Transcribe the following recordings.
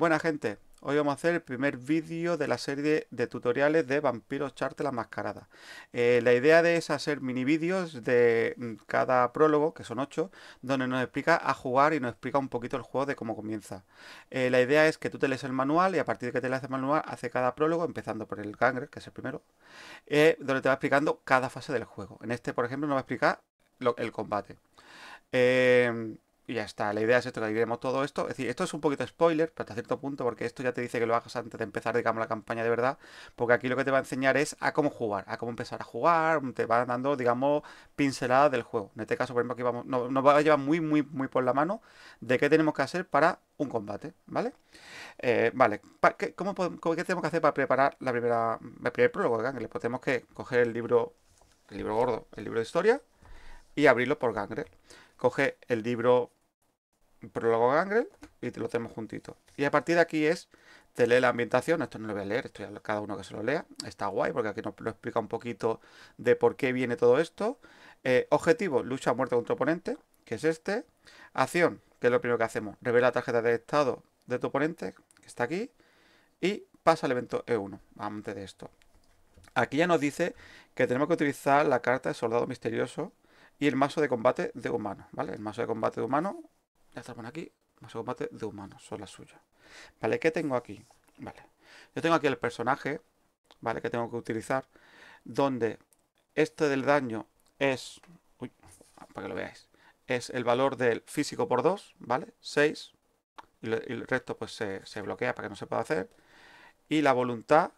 Buena gente, hoy vamos a hacer el primer vídeo de la serie de tutoriales de Vampiros Chart la Mascarada. Eh, la idea es hacer mini vídeos de mm, cada prólogo, que son 8, donde nos explica a jugar y nos explica un poquito el juego de cómo comienza. Eh, la idea es que tú te lees el manual y a partir de que te lees el manual hace cada prólogo, empezando por el Gangre, que es el primero, eh, donde te va explicando cada fase del juego. En este, por ejemplo, nos va a explicar el combate. Y ya está, la idea es esto, que diremos todo esto. Es decir, esto es un poquito spoiler, pero hasta cierto punto, porque esto ya te dice que lo hagas antes de empezar, digamos, la campaña de verdad. Porque aquí lo que te va a enseñar es a cómo jugar, a cómo empezar a jugar, te va dando, digamos, pinceladas del juego. En este caso, por ejemplo, aquí vamos, nos, va a llevar muy, muy, muy por la mano de qué tenemos que hacer para un combate, ¿vale? Eh, vale, qué, tenemos que hacer para preparar la primera, el primer prólogo? Gangrel? Pues tenemos que coger el libro, el libro gordo, el libro de historia, y abrirlo por Gangrel. Coge el libro prólogo Gangrel y te lo tenemos juntito. Y a partir de aquí es, te lee la ambientación, esto no lo voy a leer, esto ya cada uno que se lo lea, está guay porque aquí nos lo explica un poquito de por qué viene todo esto. Eh, objetivo, lucha a muerte contra oponente, que es este. Acción, que es lo primero que hacemos, revela la tarjeta de estado de tu oponente, que está aquí, y pasa al evento E1, antes de esto. Aquí ya nos dice que tenemos que utilizar la carta de soldado misterioso y el mazo de combate de humano, ¿vale? El mazo de combate de humano ya está aquí. Más combate de humanos. Son las suyas. Vale, ¿qué tengo aquí? Vale. Yo tengo aquí el personaje. Vale, que tengo que utilizar. Donde este del daño es. Uy, para que lo veáis. Es el valor del físico por 2, ¿vale? 6. Y, el resto pues se, bloquea para que no se pueda hacer. Y la voluntad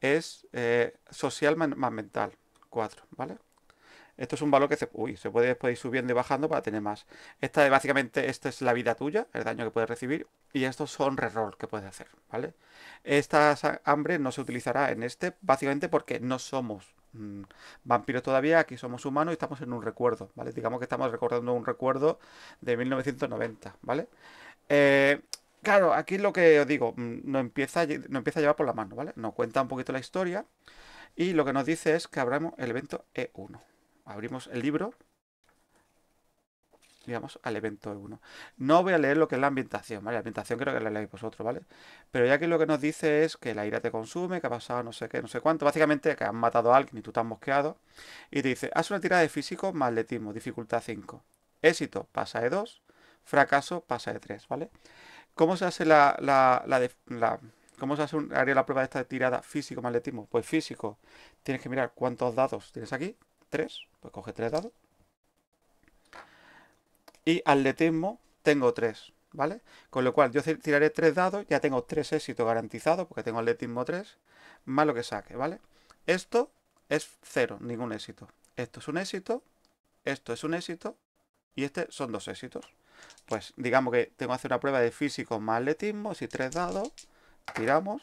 es eh, social más mental, 4, ¿vale? Esto es un valor que se, puede después ir subiendo y bajando para tener más. Esta básicamente, esta es la vida tuya, el daño que puedes recibir, y estos son reroll que puedes hacer, ¿vale? Esta hambre no se utilizará en este, básicamente porque no somos mm, vampiros todavía, aquí somos humanos y estamos en un recuerdo, ¿vale? Digamos que estamos recordando un recuerdo de 1990, ¿vale? Eh, claro, aquí lo que os digo, mm, no empieza, no empieza a llevar por la mano, ¿vale? Nos cuenta un poquito la historia y lo que nos dice es que abramos el evento E1 abrimos el libro, digamos, al evento 1. No voy a leer lo que es la ambientación, La ambientación creo que la leéis vosotros, ¿vale? Pero ya que lo que nos dice es que la ira te consume, que ha pasado no sé qué, no sé cuánto, básicamente que han matado a alguien y tú te has mosqueado, y te dice, haz una tirada de físico maletismo dificultad 5. Éxito, pasa de 2, fracaso, pasa de 3, ¿vale? ¿Cómo se hace la... ¿Cómo se hace un, haría la prueba de esta tirada físico maletismo Pues físico, tienes que mirar cuántos datos tienes aquí, 3, pues coge 3 dados. Y atletismo tengo 3, ¿vale? Con lo cual yo tiraré tres dados, ya tengo tres éxitos garantizados, porque tengo atletismo 3, más lo que saque, ¿vale? Esto es 0, ningún éxito. Esto es un éxito, esto es un éxito, y este son dos éxitos. Pues digamos que tengo que hacer una prueba de físico más atletismo, si tres dados, tiramos,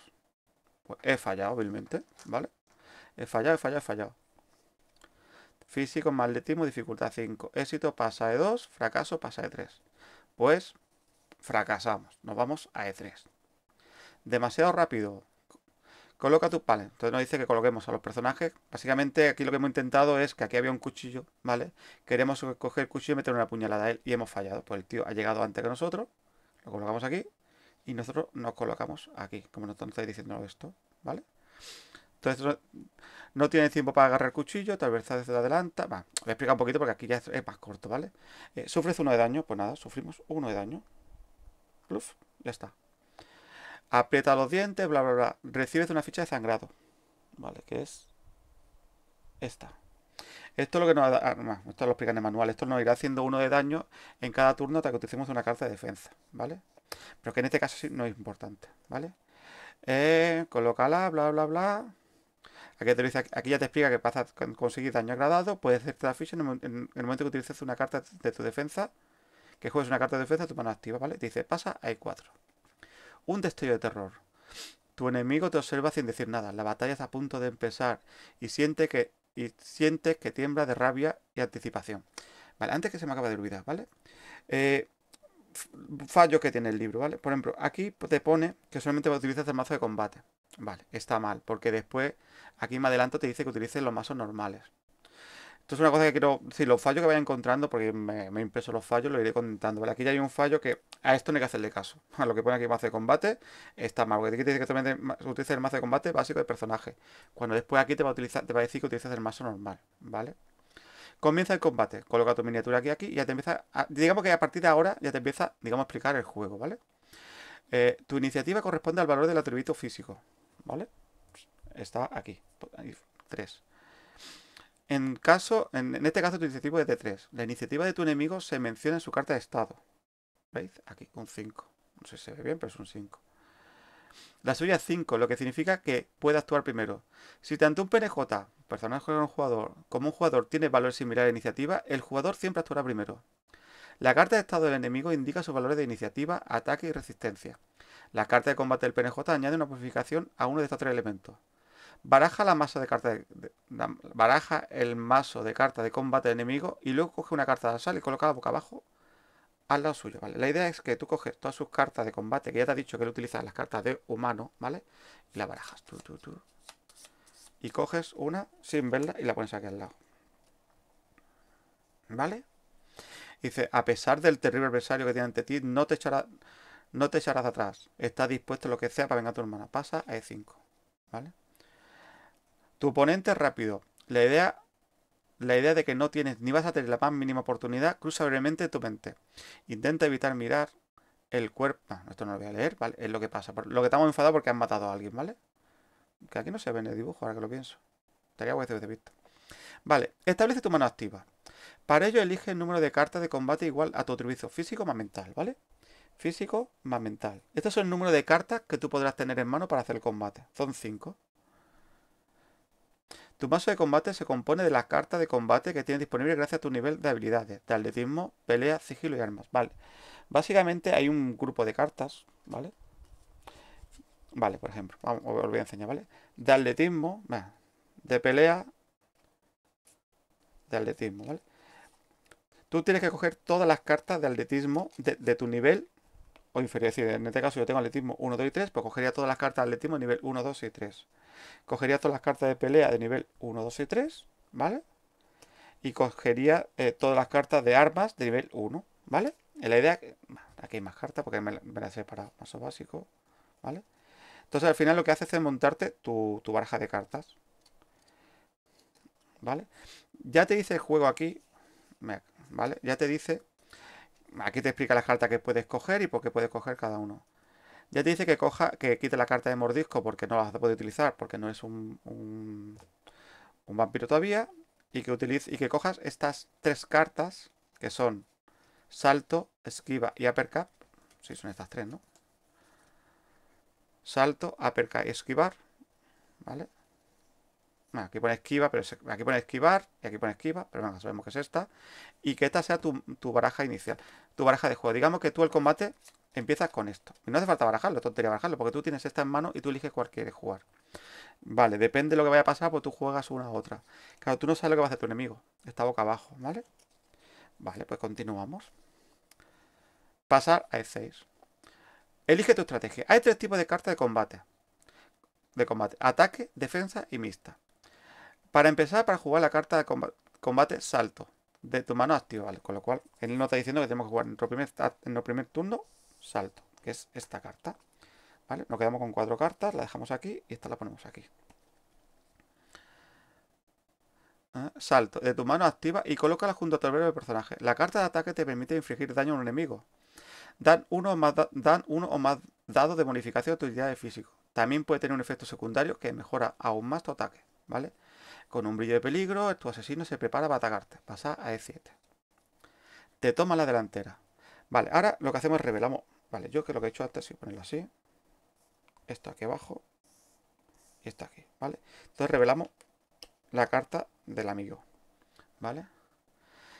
pues he fallado, obviamente, ¿vale? He fallado, he fallado, he fallado. Físico, más dificultad 5. Éxito pasa de 2, fracaso pasa de 3. Pues fracasamos, nos vamos a E3. Demasiado rápido. Coloca tu palen, Entonces nos dice que coloquemos a los personajes. Básicamente aquí lo que hemos intentado es que aquí había un cuchillo, ¿vale? Queremos coger el cuchillo y meter una puñalada a él y hemos fallado. Pues el tío ha llegado antes que nosotros, lo colocamos aquí y nosotros nos colocamos aquí, como nos estáis diciendo esto, ¿vale? Entonces no, tiene tiempo para agarrar el cuchillo, tal vez se adelanta. Va, voy a explicar un poquito porque aquí ya es, más corto, ¿vale? Eh, sufres uno de daño, pues nada, sufrimos uno de daño. plus ya está. Aprieta los dientes, bla, bla, bla. Recibes una ficha de sangrado. Vale, que es esta. Esto es lo que nos da, ah, no, esto lo explican en el manual. Esto nos irá haciendo uno de daño en cada turno hasta que utilicemos una carta de defensa, ¿vale? Pero que en este caso sí no es importante, ¿vale? Eh, colócala, bla, bla, bla. Aquí, te ya te explica que pasa conseguir daño agradado, puedes hacerte la ficha en el, momento que utilices una carta de tu defensa, que juegues una carta de defensa, tu mano activa, ¿vale? Te dice, pasa hay cuatro 4 Un destello de terror. Tu enemigo te observa sin decir nada, la batalla está a punto de empezar y siente que, y sientes que tiembla de rabia y anticipación. Vale, antes que se me acaba de olvidar, ¿vale? Eh, Fallo que tiene el libro, ¿vale? Por ejemplo, aquí te pone que solamente a utilizar el mazo de combate. Vale, está mal, porque después aquí me adelanto te dice que utilices los mazos normales. Esto es una cosa que quiero decir, los fallos que vaya encontrando, porque me, me impreso los fallos, lo iré contando. Vale, aquí ya hay un fallo que a esto no hay que hacerle caso. A lo que pone aquí mazo de combate está mal, porque aquí te dice que también utilices el mazo de combate básico de personaje. Cuando después aquí te va a, utilizar, te va a decir que utilices el mazo normal, ¿vale? Comienza el combate, coloca tu miniatura aquí, aquí y ya te empieza, digamos que a partir de ahora ya te empieza, digamos, a explicar el juego, ¿vale? Eh, tu iniciativa corresponde al valor del atributo físico. ¿vale? Está aquí, 3. En, caso, en, este caso tu iniciativa es de 3. La iniciativa de tu enemigo se menciona en su carta de estado. ¿Veis? Aquí, un 5. No sé si se ve bien, pero es un 5. La suya es 5, lo que significa que puede actuar primero. Si tanto un PNJ, personaje o un jugador, como un jugador tiene valor similar a iniciativa, el jugador siempre actuará primero. La carta de estado del enemigo indica sus valores de iniciativa, ataque y resistencia. La carta de combate del PNJ añade una modificación a uno de estos tres elementos. Baraja, la masa de baraja el mazo de carta de combate del enemigo y luego coge una carta de sal y coloca la boca abajo al lado suyo, ¿vale? La idea es que tú coges todas sus cartas de combate, que ya te ha dicho que le utilizas las cartas de humano, ¿vale? Y la barajas, tú, tú, tú. Y coges una sin verla y la pones aquí al lado. ¿Vale? Dice, a pesar del terrible adversario que tiene ante ti, no te echarás, no te atrás. Estás dispuesto a lo que sea para vengar a tu hermana. Pasa a E5. ¿Vale? Tu oponente es rápido. La idea, la idea de que no tienes ni vas a tener la más mínima oportunidad cruza brevemente tu mente. Intenta evitar mirar el cuerpo. esto no lo voy a leer, ¿vale? Es lo que pasa. lo que estamos enfadados porque han matado a alguien, ¿vale? Que aquí no se ve en el dibujo, ahora que lo pienso. Estaría guay de este visto. Vale, establece tu mano activa. Para ello elige el número de cartas de combate igual a tu atributo físico más mental, ¿vale? Físico más mental. Estos son el número de cartas que tú podrás tener en mano para hacer el combate. Son cinco. Tu mazo de combate se compone de las cartas de combate que tienes disponibles gracias a tu nivel de habilidades, de atletismo, pelea, sigilo y armas, ¿vale? Básicamente hay un grupo de cartas, ¿vale? Vale, por ejemplo, vamos, os voy a enseñar, ¿vale? De atletismo, de pelea, de atletismo, ¿vale? Tú tienes que coger todas las cartas de atletismo de, tu nivel o inferior. decir, en este caso yo tengo atletismo 1, 2 y 3, pues cogería todas las cartas de atletismo nivel 1, 2 y 3. Cogería todas las cartas de pelea de nivel 1, 2 y 3, ¿vale? Y cogería eh, todas las cartas de armas de nivel 1, ¿vale? En la idea... Aquí hay más cartas porque me, me las he separado. básico, ¿vale? Entonces al final lo que haces es montarte tu, tu baraja de cartas. ¿Vale? Ya te dice el juego aquí. ¿vale? Ya te dice, aquí te explica las cartas que puedes coger y por qué puedes coger cada uno. Ya te dice que coja, que quite la carta de mordisco porque no la puede utilizar, porque no es un, un, vampiro todavía. Y que, utilice, y que cojas estas tres cartas, que son salto, esquiva y uppercut. Si son estas tres, ¿no? Salto, uppercut y esquivar. ¿Vale? aquí pone esquiva, pero aquí pone esquivar y aquí pone esquiva, pero bueno, sabemos que es esta. Y que esta sea tu, baraja inicial, tu baraja de juego. Digamos que tú el combate empiezas con esto. Y no hace falta barajarlo, tontería barajarlo, porque tú tienes esta en mano y tú eliges cuál quieres jugar. Vale, depende de lo que vaya a pasar, pues tú juegas una u otra. Claro, tú no sabes lo que va a hacer tu enemigo. Está boca abajo, ¿vale? Vale, pues continuamos. Pasar a E6. Elige tu estrategia. Hay tres tipos de cartas de combate. De combate. Ataque, defensa y mixta. Para empezar, para jugar la carta de combate, salto de tu mano activa, ¿vale? Con lo cual, él nos está diciendo que tenemos que jugar en el primer, turno, salto, que es esta carta. ¿Vale? Nos quedamos con cuatro cartas, la dejamos aquí y esta la ponemos aquí. Ah, salto, de tu mano activa y colócala junto al tu del personaje. La carta de ataque te permite infligir daño a un enemigo. Dan uno o más, más dados de bonificación de tu idea de físico. También puede tener un efecto secundario que mejora aún más tu ataque, ¿vale? Con un brillo de peligro, tu asesino se prepara para atacarte. Pasa a E7. Te toma la delantera. Vale, ahora lo que hacemos es revelamos. Vale, yo que lo que he hecho antes es ponerlo así. Esto aquí abajo. Y esto aquí, ¿vale? Entonces revelamos la carta del amigo. ¿Vale?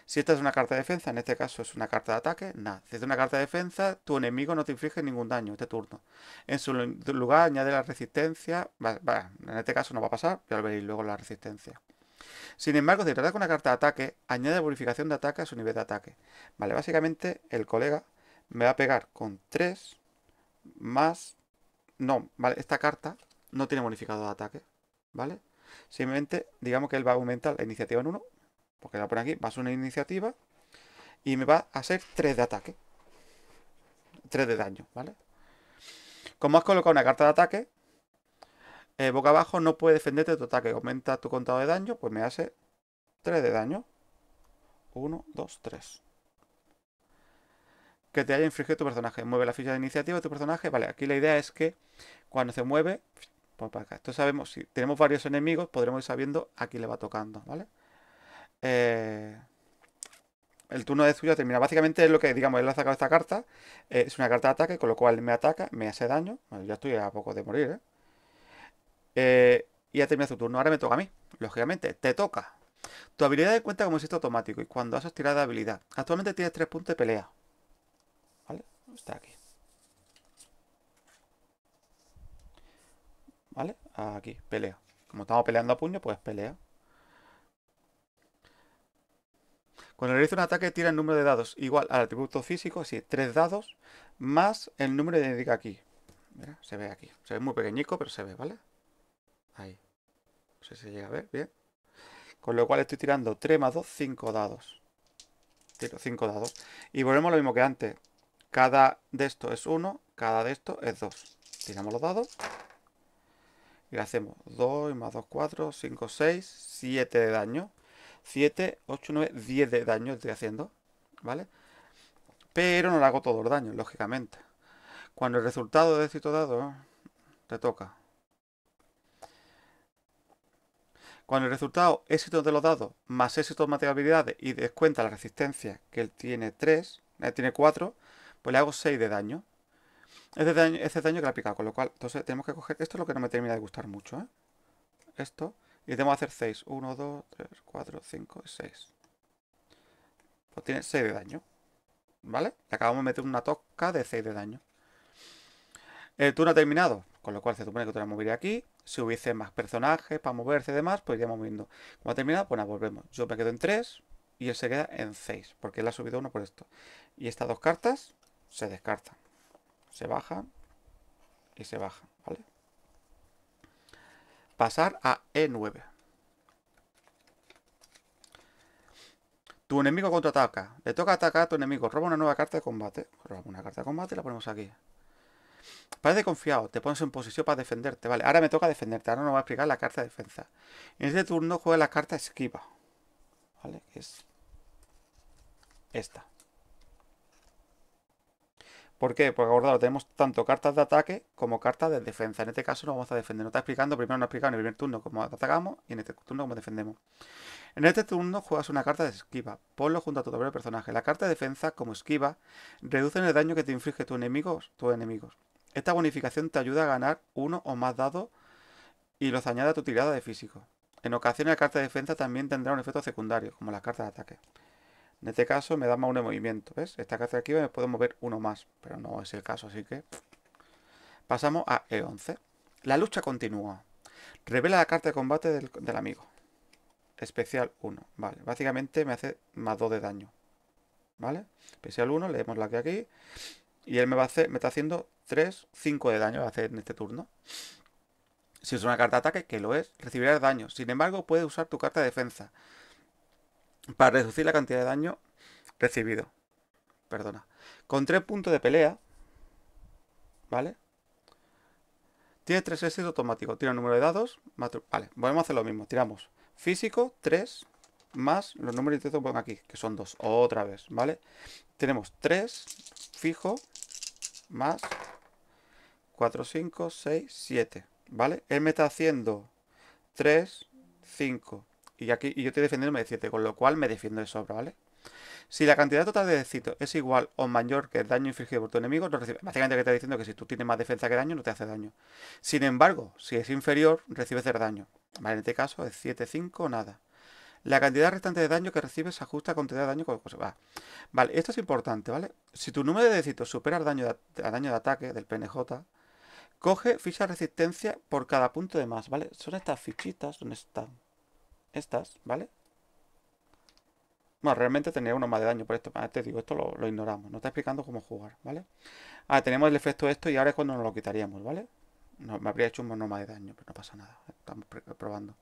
Si esta es una carta de defensa, en este caso es una carta de ataque, nada. Si es una carta de defensa, tu enemigo no te inflige ningún daño este turno. En su lugar, añade la resistencia. en este caso no va a pasar, pero veréis luego la resistencia. Sin embargo, si trata con una carta de ataque, añade bonificación de ataque a su nivel de ataque. Vale, básicamente el colega me va a pegar con 3 más... No, vale, esta carta no tiene bonificado de ataque, ¿vale? Simplemente digamos que él va a aumentar la iniciativa en 1 porque pues la por aquí, vas a una iniciativa y me va a hacer 3 de ataque. 3 de daño, ¿vale? Como has colocado una carta de ataque, eh, boca abajo no puede defenderte de tu ataque. Aumenta tu contado de daño, pues me hace 3 de daño. 1, 2, 3. Que te haya infringido tu personaje. Mueve la ficha de iniciativa de tu personaje. Vale, aquí la idea es que cuando se mueve, pues acá. esto sabemos, si tenemos varios enemigos, podremos ir sabiendo a quién le va tocando, ¿vale? Eh, el turno de suya termina. Básicamente es lo que, digamos, él ha sacado esta carta. Eh, es una carta de ataque, con lo cual me ataca, me hace daño. Bueno, ya estoy a poco de morir, ¿eh? y ha terminado su turno. Ahora me toca a mí, lógicamente. Te toca. Tu habilidad de cuenta como esto automático y cuando haces tirada de habilidad. Actualmente tienes tres puntos de pelea. ¿Vale? Está aquí. ¿Vale? Aquí, pelea. Como estamos peleando a puño, pues pelea. Cuando realiza un ataque tira el número de dados igual al atributo físico, así tres dados, más el número de indica aquí. Mira, se ve aquí. Se ve muy pequeñico, pero se ve, ¿vale? Ahí. No sé si se llega a ver, bien. Con lo cual estoy tirando 3 más 2, 5 dados. Tiro 5 dados. Y volvemos lo mismo que antes. Cada de esto es 1, cada de esto es 2. Tiramos los dados. Y le hacemos 2 más 2, 4, 5, 6, 7 de daño. 7, 8, 9, 10 de daño estoy haciendo, ¿vale? Pero no le hago todos los daños, lógicamente. Cuando el resultado de éxito dado te toca. Cuando el resultado éxito de los dados más éxito de habilidades y descuenta la resistencia, que él tiene 3, eh, tiene 4, pues le hago 6 de daño. Ese daño, ese daño que le ha picado, con lo cual, entonces tenemos que coger... Esto es lo que no me termina de gustar mucho, ¿eh? Esto... Y tenemos hacer 6. 1, 2, 3, 4, 5 6. Pues tiene 6 de daño. ¿Vale? Le acabamos de meter una tosca de 6 de daño. El turno ha terminado. Con lo cual se supone que tú que movería aquí. Si hubiese más personajes para moverse y demás, pues iríamos moviendo. Como ha terminado, pues nada, volvemos. Yo me quedo en 3 y él se queda en 6. Porque él ha subido uno por esto. Y estas dos cartas se descartan. Se bajan y se bajan, ¿vale? pasar a E9. Tu enemigo contraataca. Le toca atacar a tu enemigo. Roba una nueva carta de combate. Roba una carta de combate y la ponemos aquí. Parece confiado. Te pones en posición para defenderte. Vale, ahora me toca defenderte. Ahora nos va a explicar la carta de defensa. En este turno juega la carta esquiva. ¿Vale? Que es esta. ¿Por qué? Porque acordado, tenemos tanto cartas de ataque como cartas de defensa. En este caso no vamos a defender. No está explicando, primero nos explicado en el primer turno cómo atacamos y en este turno cómo defendemos. En este turno juegas una carta de esquiva. Ponlo junto a tu tablero de personaje. La carta de defensa, como esquiva, reduce el daño que te inflige tus enemigos, tus enemigos. Esta bonificación te ayuda a ganar uno o más dados y los añade a tu tirada de físico. En ocasiones la carta de defensa también tendrá un efecto secundario, como las cartas de ataque. En este caso me da más de movimiento, ¿ves? Esta carta aquí me puedo mover uno más, pero no es el caso, así que... Pasamos a E11. La lucha continúa. Revela la carta de combate del, amigo. Especial 1, vale. Básicamente me hace más 2 de daño. ¿Vale? Especial 1, leemos la que aquí. Y él me va a hacer, me está haciendo 3, 5 de daño hacer en este turno. Si es una carta de ataque, que lo es, recibirás daño. Sin embargo, puedes usar tu carta de defensa para reducir la cantidad de daño recibido. Perdona. Con tres puntos de pelea, ¿vale? Tiene tres éxitos automáticos. Tira el número de dados. Vale, volvemos a hacer lo mismo. Tiramos físico, 3, más los números que pongo aquí, que son 2. Otra vez, ¿vale? Tenemos 3, fijo, más 4, 5, 6, 7. ¿Vale? Él me está haciendo 3, 5, y, aquí, yo estoy defendiéndome de 7, con lo cual me defiendo de sobra, ¿vale? Si la cantidad total de éxito es igual o mayor que el daño infligido por tu enemigo, no recibes. Básicamente que está diciendo que si tú tienes más defensa que daño, no te hace daño. Sin embargo, si es inferior, recibes el daño. en este caso es 7, 5, nada. La cantidad restante de daño que recibes se ajusta a cantidad de daño con se va. Vale, esto es importante, ¿vale? Si tu número de éxitos supera el daño de, daño de ataque del PNJ, coge ficha resistencia por cada punto de más, ¿vale? Son estas fichitas, donde están? Estas, ¿vale? Bueno, realmente tenía uno más de daño, por esto ah, te digo, esto lo, ignoramos. No está explicando cómo jugar, ¿vale? Ah, tenemos el efecto esto y ahora es cuando nos lo quitaríamos, ¿vale? No, me habría hecho un mono más de daño, pero no pasa nada. Estamos probando.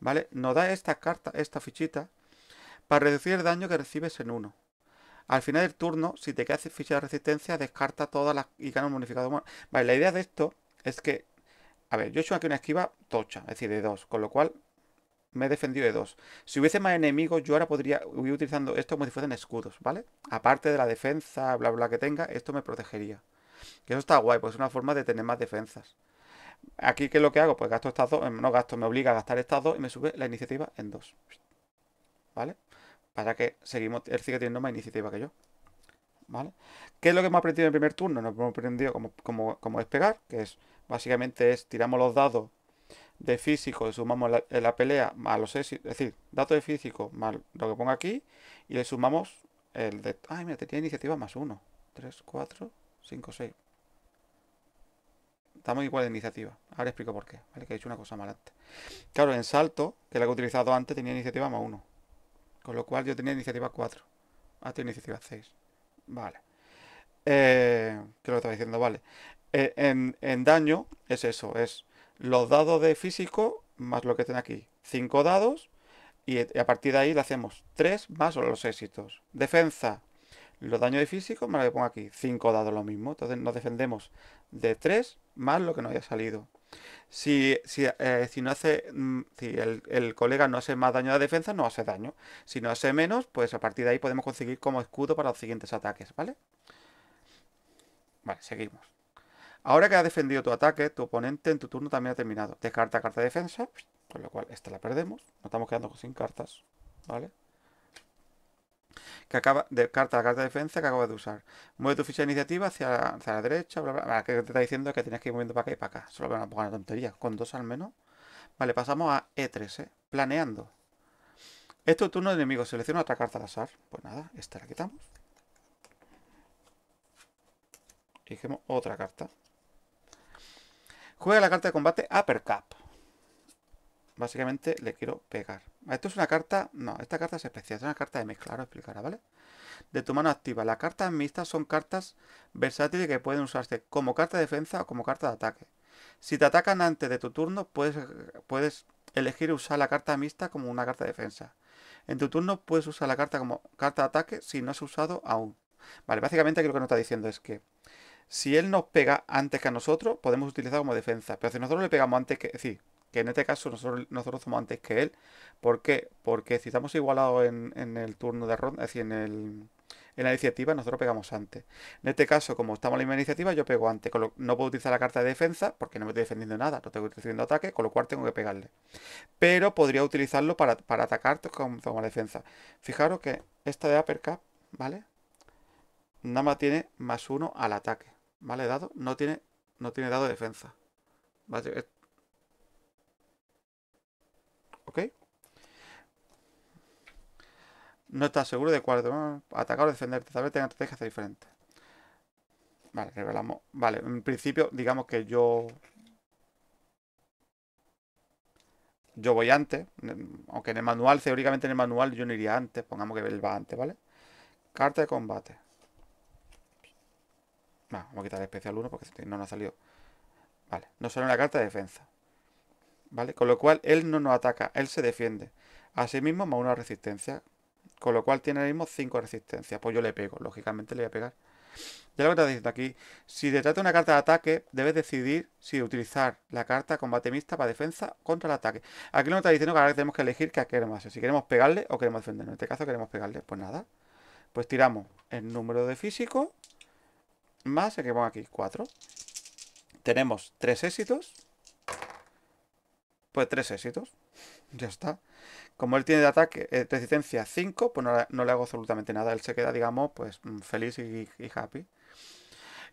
¿Vale? Nos da esta carta, esta fichita, para reducir el daño que recibes en uno. Al final del turno, si te quedas ficha de resistencia, descarta todas las y ganas un modificador. Vale, la idea de esto es que... A ver, yo he hecho aquí una esquiva tocha, es decir, de dos. Con lo cual, me he defendido de dos. Si hubiese más enemigos, yo ahora podría ir utilizando esto como si fuesen escudos, ¿vale? Aparte de la defensa, bla, bla, que tenga, esto me protegería. Que eso está guay, pues es una forma de tener más defensas. Aquí, ¿qué es lo que hago? Pues gasto estas dos, em, no gasto, me obliga a gastar estas dos y me sube la iniciativa en dos. ¿Vale? Para que seguimos, él sigue teniendo más iniciativa que yo. ¿Vale? ¿Qué es lo que hemos aprendido en el primer turno? Nos hemos aprendido cómo es pegar, que es básicamente es tiramos los dados de físico le sumamos la, eh, pelea a los éxitos, es decir, dato de físico más lo que ponga aquí y le sumamos el de... Ay, mira, tenía iniciativa más uno 3, 4, 5, 6. Estamos igual de iniciativa. Ahora explico por qué. Vale, que he dicho una cosa mal antes. Claro, en salto, que la que he utilizado antes, tenía iniciativa más 1. Con lo cual yo tenía iniciativa 4. Ah, iniciativa 6. Vale. Eh, lo que estaba diciendo, vale. Eh, en, en daño es eso, es los dados de físico más lo que tiene aquí. Cinco dados y a partir de ahí le hacemos tres más los éxitos. Defensa, los daños de físico más lo pongo aquí. Cinco dados lo mismo. Entonces nos defendemos de tres más lo que nos haya salido. Si, si, eh, no hace, mm, si el, colega no hace más daño de defensa, no hace daño. Si no hace menos, pues a partir de ahí podemos conseguir como escudo para los siguientes ataques, ¿vale? Vale, seguimos. Ahora que ha defendido tu ataque, tu oponente en tu turno también ha terminado. Descarta carta de defensa, con lo cual esta la perdemos. Nos estamos quedando sin cartas, ¿vale? Que acaba, descarta la carta de defensa que acaba de usar. Mueve tu ficha de iniciativa hacia la, derecha, bla, bla, que te está diciendo que tienes que ir moviendo para acá y para acá. Solo van a poner tontería, con dos al menos. Vale, pasamos a E3, ¿eh? Planeando. Es turno de enemigo, selecciona otra carta al azar. Pues nada, esta la quitamos. dijimos otra carta. Juega la carta de combate Upper Cap. Básicamente le quiero pegar. Esto es una carta... No, esta carta es especial. Es una carta de mezcla. Ahora explicará, ¿vale? De tu mano activa. Las cartas mixtas son cartas versátiles que pueden usarse como carta de defensa o como carta de ataque. Si te atacan antes de tu turno, puedes, puedes elegir usar la carta mixta como una carta de defensa. En tu turno puedes usar la carta como carta de ataque si no has usado aún. Vale, básicamente aquí lo que nos está diciendo es que si él nos pega antes que a nosotros, podemos utilizar como defensa. Pero si nosotros le pegamos antes que... Sí, que en este caso nosotros, nosotros somos antes que él. ¿Por qué? Porque si estamos igualados en, el turno de ronda, es decir, en, el, la iniciativa, nosotros pegamos antes. En este caso, como estamos en la misma iniciativa, yo pego antes. no puedo utilizar la carta de defensa porque no me estoy defendiendo nada, no estoy defendiendo ataque, con lo cual tengo que pegarle. Pero podría utilizarlo para, atacar como, la defensa. Fijaros que esta de Uppercut, ¿vale? Nada más tiene más uno al ataque. ¿vale? dado, no tiene, no tiene dado de defensa. ¿Vale? ¿Ok? No está seguro de cuál atacar o defenderte. Tal vez tenga estrategias diferentes. Vale, revelamos. Vale, en principio, digamos que yo. Yo voy antes. Aunque en el manual, teóricamente en el manual, yo no iría antes. Pongamos que él va antes, ¿vale? Carta de combate vamos a quitar especial 1 porque este no nos ha salido. Vale, nos sale una carta de defensa. ¿Vale? Con lo cual él no nos ataca, él se defiende. Asimismo, más una resistencia. Con lo cual tiene ahora mismo 5 resistencias. Pues yo le pego, lógicamente le voy a pegar. Ya lo que está diciendo aquí, si te trata una carta de ataque, debes decidir si utilizar la carta combate mixta para defensa contra el ataque. Aquí lo no está diciendo que ahora tenemos que elegir qué queremos hacer, si queremos pegarle o queremos defender En este caso queremos pegarle, pues nada. Pues tiramos el número de físico más que pongo aquí, 4. Tenemos 3 éxitos. Pues 3 éxitos. Ya está. Como él tiene de ataque, eh, resistencia 5, pues no, le hago absolutamente nada. Él se queda, digamos, pues mm, feliz y, happy.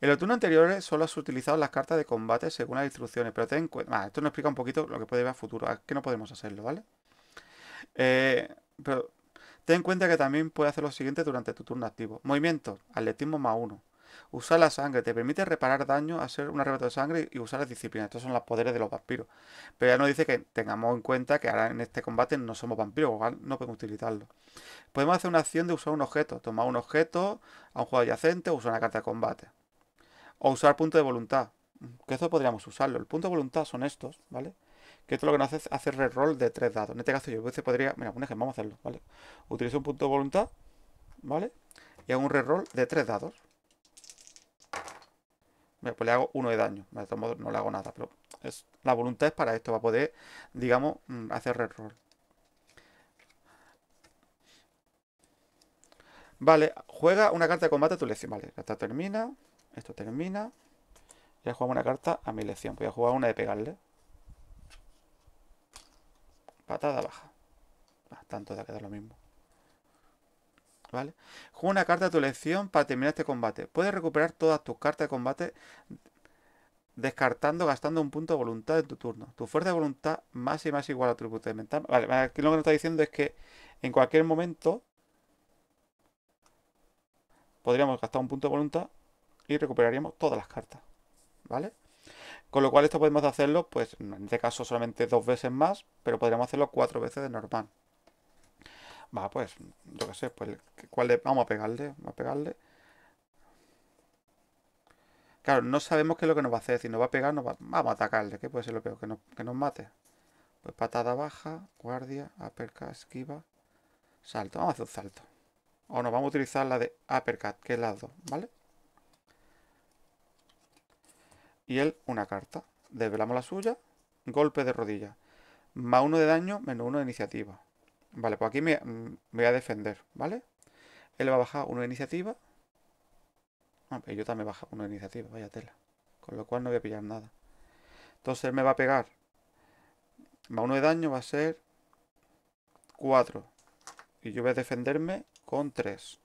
En los turnos anteriores solo has utilizado las cartas de combate según las instrucciones, pero ten en cuenta... esto nos explica un poquito lo que puede ir a futuro, que no podemos hacerlo, ¿vale? Eh, pero ten en cuenta que también puede hacer lo siguiente durante tu turno activo. Movimiento, atletismo más 1. Usar la sangre te permite reparar daño, hacer un arrebato de sangre y usar las disciplinas. Estos son los poderes de los vampiros. Pero ya nos dice que tengamos en cuenta que ahora en este combate no somos vampiros, no podemos utilizarlo. Podemos hacer una acción de usar un objeto. Tomar un objeto a un juego adyacente o usar una carta de combate. O usar punto de voluntad. Que esto podríamos usarlo. El punto de voluntad son estos, ¿vale? que esto lo que nos hace es hacer reroll de tres dados. En este caso yo a podría, mira, un ejemplo, vamos a hacerlo, ¿vale? Utilizo un punto de voluntad, ¿vale? Y hago un reroll de tres dados pues le hago uno de daño. De todos modos, no le hago nada, pero es, la voluntad es para esto, Va a poder, digamos, mm, hacer reroll. Vale, juega una carta de combate a tu lección Vale, esta termina, esto termina. ya jugamos una carta a mi lección Voy a jugar una de pegarle. Patada baja. Tanto tanto de quedar lo mismo. ¿vale? Juega una carta de tu elección para terminar este combate. Puedes recuperar todas tus cartas de combate descartando, gastando un punto de voluntad en tu turno. Tu fuerza de voluntad más y más igual a tu tributo de mental. Vale, aquí lo que nos está diciendo es que en cualquier momento podríamos gastar un punto de voluntad y recuperaríamos todas las cartas, ¿vale? Con lo cual esto podemos hacerlo, pues en este caso solamente dos veces más, pero podríamos hacerlo cuatro veces de normal, Va, pues, yo que sé, pues, ¿cuál vamos a pegarle? Vamos a pegarle. Claro, no sabemos qué es lo que nos va a hacer. Si nos va a pegar, nos va... vamos a atacarle. que puede ser lo peor? Que nos, mate. Pues patada baja, guardia, uppercut, esquiva, salto. Vamos a hacer un salto. O nos vamos a utilizar la de uppercut, que lado ¿vale? Y él, una carta. Desvelamos la suya. Golpe de rodilla. Más uno de daño, menos uno de iniciativa. Vale, pues aquí mm, me, voy a defender, ¿vale? Él va a bajar una iniciativa. Ah, yo también bajo una iniciativa, vaya tela. Con lo cual no voy a pillar nada. Entonces él me va a pegar. Va uno de daño, va a ser 4. Y yo voy a defenderme con 3.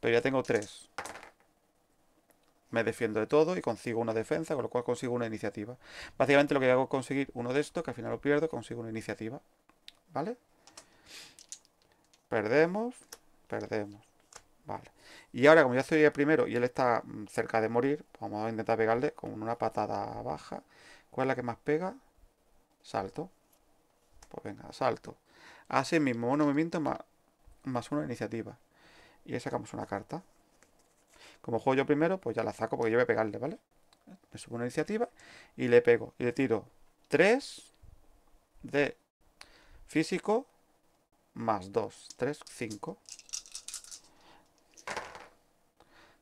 Pero ya tengo tres. Me defiendo de todo y consigo una defensa, con lo cual consigo una iniciativa. Básicamente lo que hago es conseguir uno de estos, que al final lo pierdo, consigo una iniciativa. ¿Vale? Perdemos, perdemos. Vale. Y ahora, como ya estoy el primero y él está mm, cerca de morir, pues vamos a intentar pegarle con una patada baja. ¿Cuál es la que más pega? Salto. Pues venga, salto. Así mismo, un movimiento más, más una iniciativa. Y ahí sacamos una carta. Como juego yo primero, pues ya la saco porque yo voy a pegarle, ¿vale? Me subo una iniciativa y le pego. Y le tiro 3 de físico más 2, 3, 5.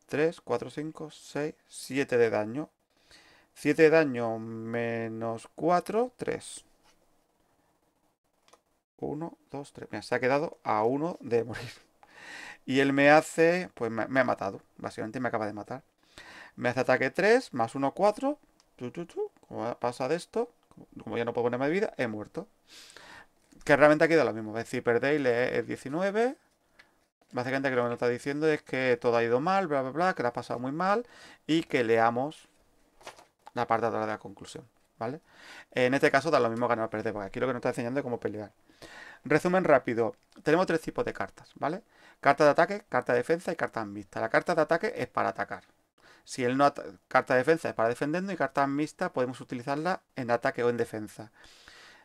3, 4, 5, 6, 7 de daño. 7 de daño menos 4, 3. 1, 2, 3. se ha quedado a 1 de morir. Y él me hace... Pues me, ha matado. Básicamente me acaba de matar. Me hace ataque 3, más 1, 4. Como pasa de esto, como ya no puedo ponerme de vida, he muerto que realmente ha da lo mismo. Es decir, le es 19. Básicamente que lo que nos está diciendo es que todo ha ido mal, bla, bla, bla, que lo ha pasado muy mal y que leamos la parte de la conclusión, ¿vale? En este caso da lo mismo ganar o perder, porque aquí lo que nos está enseñando es cómo pelear. Resumen rápido. Tenemos tres tipos de cartas, ¿vale? Carta de ataque, carta de defensa y carta mixta. La carta de ataque es para atacar. Si él no carta de defensa es para defendiendo y carta mixta podemos utilizarla en ataque o en defensa.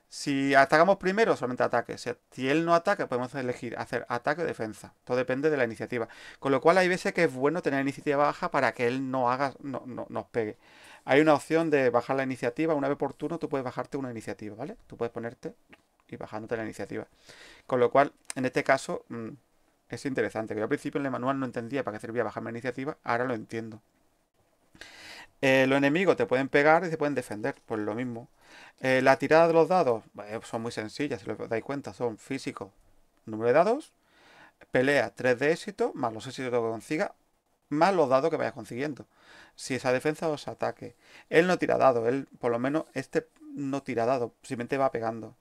Si atacamos primero, solamente ataque. Si, él no ataca, podemos elegir hacer ataque o defensa. Todo depende de la iniciativa. Con lo cual hay veces que es bueno tener iniciativa baja para que él no haga, nos pegue. Hay una opción de bajar la iniciativa. Una vez por turno tú puedes bajarte una iniciativa, ¿vale? Tú puedes ponerte y bajándote la iniciativa. Con lo cual, en este caso, mm, es interesante. Que yo al principio en el manual no entendía para qué servía bajarme la iniciativa. Ahora lo entiendo. Eh, los enemigos te pueden pegar y te pueden defender, pues lo mismo. Eh, la tirada de los dados eh, son muy sencillas, si os dais cuenta, son físicos, número de dados, pelea 3 de éxito, más los éxitos que consiga, más los dados que vayas consiguiendo. Si esa defensa os ataque. Él no tira dado. él por lo menos este no tira dado. simplemente va pegando.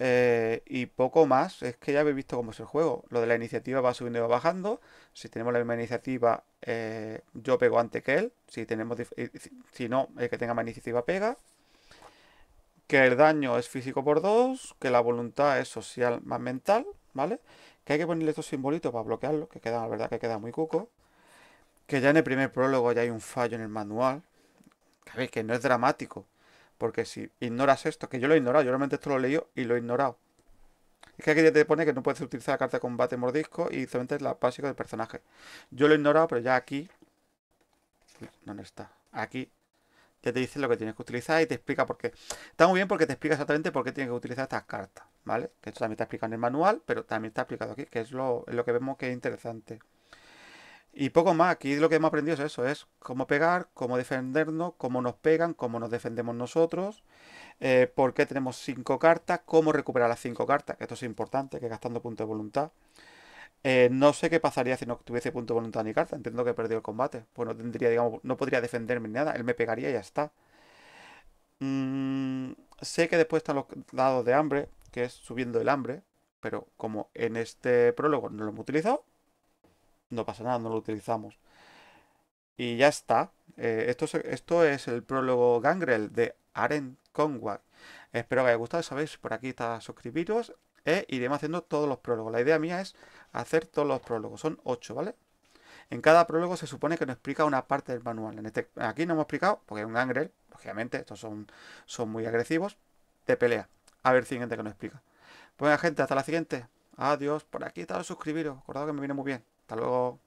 Eh, y poco más, es que ya habéis visto cómo es el juego. Lo de la iniciativa va subiendo y va bajando. Si tenemos la misma iniciativa, eh, yo pego antes que él. Si, tenemos, si no, el que tenga más iniciativa pega. Que el daño es físico por dos Que la voluntad es social más mental. ¿Vale? Que hay que ponerle estos simbolitos para bloquearlo. Que queda, la verdad, que queda muy cuco. Que ya en el primer prólogo ya hay un fallo en el manual. Que que no es dramático. Porque si ignoras esto, que yo lo he ignorado, yo realmente esto lo he leído y lo he ignorado. Es que aquí ya te pone que no puedes utilizar la carta de combate mordisco y solamente es la básica del personaje. Yo lo he ignorado, pero ya aquí... ¿Dónde está? Aquí ya te dice lo que tienes que utilizar y te explica por qué. Está muy bien porque te explica exactamente por qué tienes que utilizar estas cartas, ¿vale? Que esto también está explicado en el manual, pero también está explicado aquí, que es lo, es lo que vemos que es interesante. Y poco más, aquí lo que hemos aprendido es eso, es cómo pegar, cómo defendernos, cómo nos pegan, cómo nos defendemos nosotros, eh, por qué tenemos cinco cartas, cómo recuperar las cinco cartas, que esto es importante, que gastando punto de voluntad. Eh, no sé qué pasaría si no tuviese punto de voluntad ni carta, entiendo que he perdido el combate, pues no tendría, digamos, no podría defenderme ni nada, él me pegaría y ya está. Mm, sé que después están los dados de hambre, que es subiendo el hambre, pero como en este prólogo no lo hemos utilizado, no pasa nada, no lo utilizamos. Y ya está. Eh, esto, es, esto es el prólogo Gangrel de Aren Conwag Espero que haya gustado, sabéis, por aquí está suscribiros e iremos haciendo todos los prólogos. La idea mía es hacer todos los prólogos, son ocho, ¿vale? En cada prólogo se supone que nos explica una parte del manual. En este, aquí no hemos explicado, porque es un gangrel, lógicamente, estos son, son muy agresivos, te pelea. A ver, siguiente que nos explica. Pues gente, hasta la siguiente. Adiós, por aquí está suscribiros, acordado que me viene muy bien. Hasta luego.